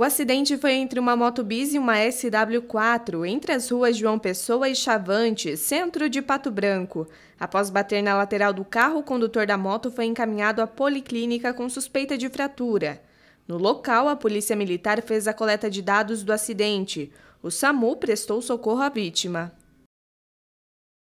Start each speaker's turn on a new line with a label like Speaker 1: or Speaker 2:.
Speaker 1: O acidente foi entre uma moto bis e uma SW4, entre as ruas João Pessoa e Chavante, centro de Pato Branco. Após bater na lateral do carro, o condutor da moto foi encaminhado à policlínica com suspeita de fratura. No local, a Polícia Militar fez a coleta de dados do acidente. O SAMU prestou socorro à vítima.